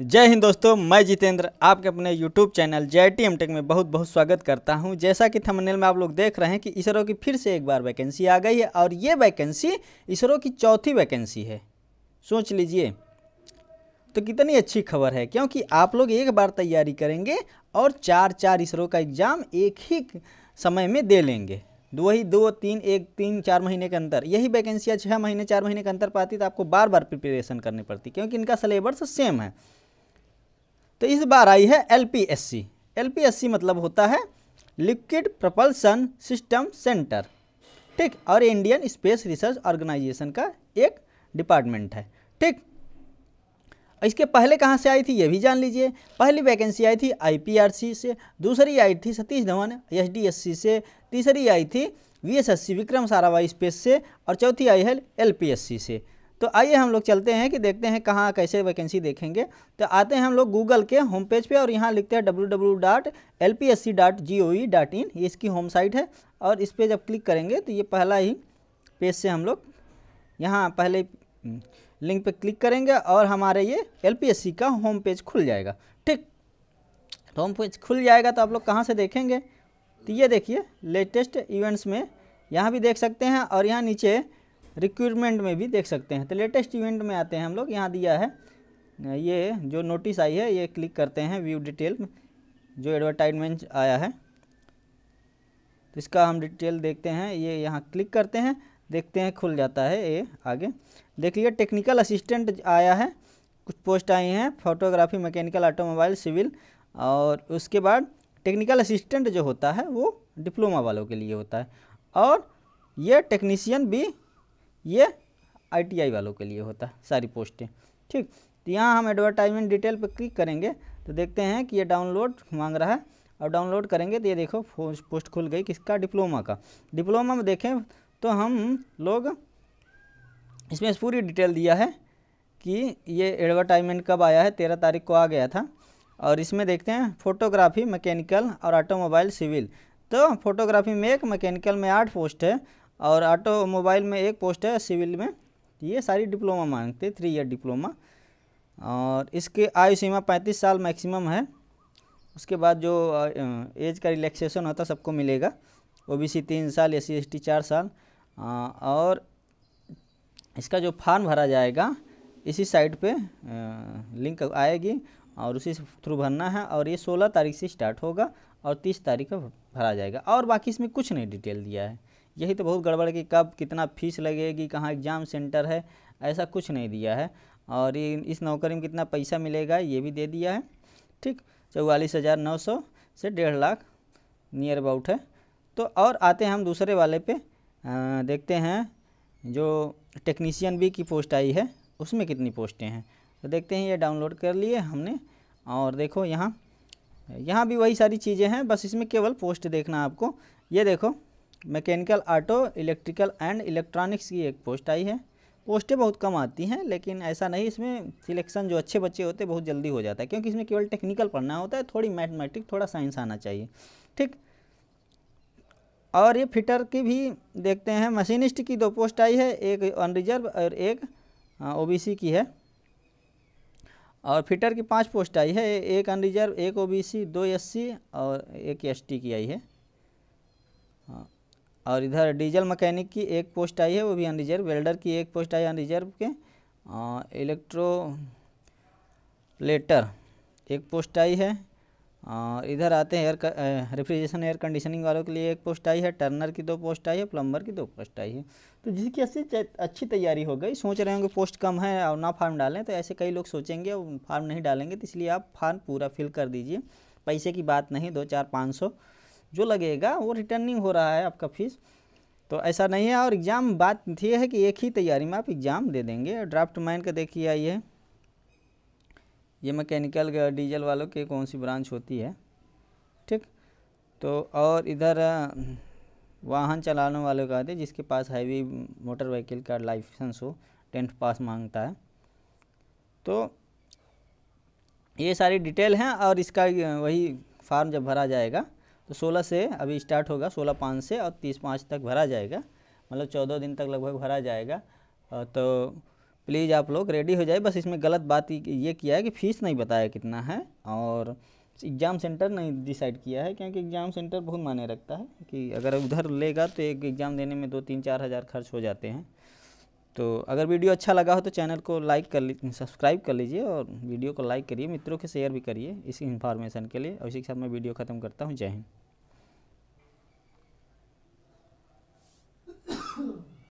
जय हिंद दोस्तों मैं जितेंद्र आपके अपने YouTube channel J T M tech में बहुत बहुत स्वागत करता हूं जैसा कि थंबनेल में आप लोग देख रहे हैं कि इसरो की फिर से एक बार वैकेंसी आ गई है और ये वैकेंसी इसरो की चौथी वैकेंसी है सोच लीजिए तो कितनी अच्छी खबर है क्योंकि आप लोग एक बार तैयारी करेंगे और चार चार इसरो का एग्ज़ाम एक ही समय में दे लेंगे दो ही दो तीन एक तीन चार महीने के अंदर यही वैकेंसियाँ छः महीने चार महीने के अंदर पाती तो आपको बार बार प्रिपरेशन करनी पड़ती क्योंकि इनका सिलेबस सेम है तो इस बार आई है एल एलपीएससी मतलब होता है लिक्विड प्रपल्सन सिस्टम सेंटर ठीक और इंडियन स्पेस रिसर्च ऑर्गेनाइजेशन का एक डिपार्टमेंट है ठीक इसके पहले कहाँ से आई थी ये भी जान लीजिए पहली वैकेंसी आई थी आईपीआरसी से दूसरी आई थी सतीश धवन एसडीएससी से तीसरी आई थी वीएसएससी विक्रम साराभाई स्पेस से और चौथी आई है एलपीएससी से तो आइए हम लोग चलते हैं कि देखते हैं कहाँ कैसे वैकेंसी देखेंगे तो आते हैं हम लोग गूगल के होम पेज पे और यहाँ लिखते हैं W W dot L P S C dot G O E dot in ये इसकी होम साइट है और इस पर जब क्लिक करेंगे तो ये पहला ही पेज से हम लोग यहाँ पहले लिंक पे क्लिक करेंगे और हमारे ये एल पी एस सी का होम पेज खुल जाएगा ठीक तो होम पेज खुल जाएगा तो आप लोग कहाँ से देखेंगे तो ये देखिए लेटेस्ट इवेंट्स में यहाँ भी देख सकते हैं और यहाँ नीचे रिक्रूटमेंट में भी देख सकते हैं तो लेटेस्ट इवेंट में आते हैं हम लोग यहाँ दिया है ये जो नोटिस आई है ये क्लिक करते हैं व्यू डिटेल जो एडवर्टाइजमेंट आया है तो इसका हम डिटेल देखते हैं ये यहाँ क्लिक करते हैं देखते हैं खुल जाता है ये आगे देख लिया टेक्निकल असिस्टेंट आया है कुछ पोस्ट आई हैं फोटोग्राफी मैकेनिकल ऑटोमोबाइल सिविल और उसके बाद टेक्निकल असिस्टेंट जो होता है वो डिप्लोमा वालों के लिए होता है और ये टेक्नीशियन भी ये आईटीआई वालों के लिए होता है सारी पोस्टें ठीक तो यहाँ हम एडवर्टाइजमेंट डिटेल पर क्लिक करेंगे तो देखते हैं कि ये डाउनलोड मांग रहा है और डाउनलोड करेंगे तो ये देखो पोस्ट खुल गई किसका डिप्लोमा का डिप्लोमा में देखें तो हम लोग इसमें पूरी डिटेल दिया है कि ये एडवर्टाइजमेंट कब आया है तेरह तारीख को आ गया था और इसमें देखते हैं फोटोग्राफी मैकेनिकल और ऑटोमोबाइल सिविल तो फोटोग्राफी में एक मैकेनिकल में आठ पोस्ट है और ऑटोमोबाइल में एक पोस्ट है सिविल में ये सारी डिप्लोमा मांगते थ्री ईयर डिप्लोमा और इसके आयु सीमा पैंतीस साल मैक्सिमम है उसके बाद जो एज का रिलैक्सेशन होता सबको मिलेगा ओबीसी तीन साल एस सी चार साल और इसका जो फार्म भरा जाएगा इसी साइट पे लिंक आएगी और उसी थ्रू भरना है और ये सोलह तारीख से स्टार्ट होगा और तीस तारीख को भरा जाएगा और बाकी इसमें कुछ नहीं डिटेल दिया है यही तो बहुत गड़बड़ कि कब कितना फीस लगेगी कहाँ एग्ज़ाम सेंटर है ऐसा कुछ नहीं दिया है और इस नौकरी में कितना पैसा मिलेगा ये भी दे दिया है ठीक चौवालीस हज़ार नौ सौ से डेढ़ लाख नियर अबाउट है तो और आते हैं हम दूसरे वाले पे आ, देखते हैं जो टेक्नीशियन भी की पोस्ट आई है उसमें कितनी पोस्टें हैं तो देखते हैं ये डाउनलोड कर लिए हमने और देखो यहाँ यहाँ भी वही सारी चीज़ें हैं बस इसमें केवल पोस्ट देखना आपको ये देखो mechanical auto electrical and electronics की एक पोस्ट आई है पोस्टें बहुत कम आती हैं लेकिन ऐसा नहीं इसमें सिलेक्शन जो अच्छे बच्चे होते हैं बहुत जल्दी हो जाता है क्योंकि इसमें केवल टेक्निकल पढ़ना होता है थोड़ी मैथमेटिक थोड़ा साइंस आना चाहिए ठीक और ये फिटर की भी देखते हैं मशीनिस्ट की दो पोस्ट आई है एक अनरिजर्व और एक ओ की है और फिटर की पांच पोस्ट आई है एक अनरिजर्व एक ओबीसी दो एससी और एक एसटी की आई है हाँ और इधर डीजल मैकेनिक की एक पोस्ट आई है वो भी अनरिजर्व वेल्डर की एक पोस्ट आई अनरिजर्व के इलेक्ट्रो लेटर एक पोस्ट आई है और इधर आते हैं एयर रेफ्रिजरेशन एयर कंडीशनिंग वालों के लिए एक पोस्ट आई है टर्नर की दो पोस्ट आई है प्लम्बर की दो पोस्ट आई है तो जिसकी ऐसी अच्छी तैयारी हो गई सोच रहे होंगे पोस्ट कम है और ना फार्म डालें तो ऐसे कई लोग सोचेंगे फार्म नहीं डालेंगे तो इसलिए आप फार्म पूरा फिल कर दीजिए पैसे की बात नहीं दो चार पाँच सौ जो लगेगा वो रिटर्निंग हो रहा है आपका फीस तो ऐसा नहीं है और एग्ज़ाम बात ये है कि एक ही तैयारी में आप एग्ज़ाम दे देंगे ड्राफ्ट माइन का देखिए आइए ये मैकेनिकल डीजल वालों की कौन सी ब्रांच होती है ठीक तो और इधर वाहन चलाने वालों का आते जिसके पास हैवी मोटर व्हीकल का लाइसेंस हो टेंथ पास मांगता है तो ये सारी डिटेल हैं और इसका वही फार्म जब भरा जाएगा तो सोलह से अभी स्टार्ट होगा सोलह पाँच से और तीस पाँच तक भरा जाएगा मतलब चौदह दिन तक लगभग भरा जाएगा तो प्लीज़ आप लोग रेडी हो जाए बस इसमें गलत बात ये किया है कि फ़ीस नहीं बताया कितना है और एग्ज़ाम सेंटर नहीं डिसाइड किया है क्योंकि एग्ज़ाम सेंटर बहुत मायने रखता है कि अगर उधर लेगा तो एक एग्ज़ाम देने में दो तीन चार हज़ार खर्च हो जाते हैं तो अगर वीडियो अच्छा लगा हो तो चैनल को लाइक कर लीजिए सब्सक्राइब कर लीजिए और वीडियो को लाइक करिए मित्रों के शेयर भी करिए इसी इन्फॉर्मेशन के लिए और इसी के साथ मैं वीडियो ख़त्म करता हूँ जय हिंद